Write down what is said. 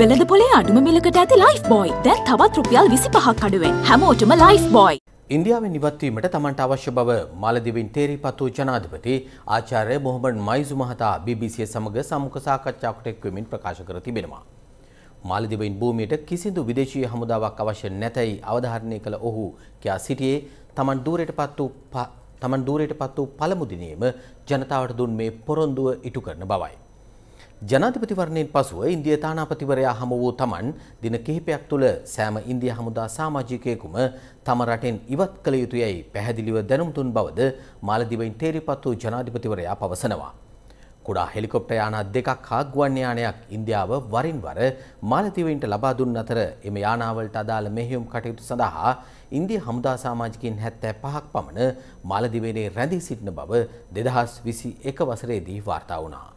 වෙළඳ පොලේ අඩුම මිලකට ඇති ලයිෆ් බෝයි දැන් තවත් රුපියල් විසි පහක් අඩුවෙන් හැමෝටම ලයිෆ් බෝයි. ඉන්දියාවෙන් ඉවත්වීමට තමන්ට අවශ්‍ය බව මාලදිවින් තේරීපත්තු ජනාධිපති ආචාර්ය මොහොමඩ් මයිසු මහතා BBC සමග සමුඛ සාකච්ඡාවකට එක්වමින් ප්‍රකාශ කර තිබෙනවා. මාලදිවයින් භූමියට කිසිදු විදේශීය හමුදාවක් අවශ්‍ය නැතැයි අවධාරණය කළ ඔහු කියා සිටියේ තමන් දූරයට පත් වූ තමන් දූරයට පත් වූ පළමු දිනේම ජනතාවට දුන් මේ පොරොන්දුව ඉටු කරන බවයි. ජනාධිපතිවරණයෙන් පසුව ඉන්දිය තානාපතිවරයා හම වූ තමන් දින කිහිපයක් තුළ සෑම ඉන්දිය හමුදා සාමාජිකයකුම තම රටෙන් ඉවත් කළ යුතුයයි පැහැදිලිව දැනුම් දුන් බවද මාලදිවයින් තේරිපත් වූ ජනාධිපතිවරයා පවසනවා. කුඩා හෙලිකොප්ට යානා දෙකක් හා ගුවන් යානයක් ඉන්දියාව වරින් වර මාලදිවයින්ට ලබා දුන් අතර එම යානාවලට අදාළ මෙහෙයුම් කටයුතු සඳහා ඉන්දිය හමුදා සාමාජිකයන් 75ක් පමණ මාලදිවයිනේ රැඳී සිටින බව 2021 වසරේදී වාර්තා වුණා.